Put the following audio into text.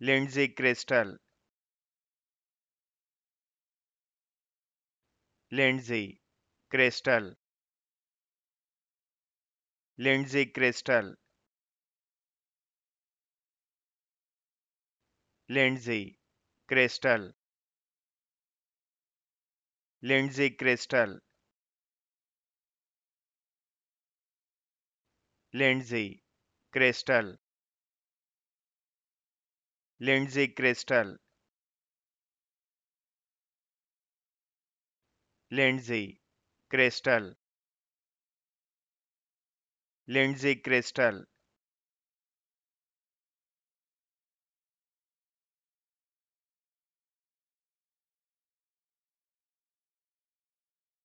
Lindsay Crystal Lindsay Crystal Lindsay Crystal Lindsay Crystal Lindsay Crystal Lindsey Crystal Lindsay Crystal Lindsay Crystal Lindsay Crystal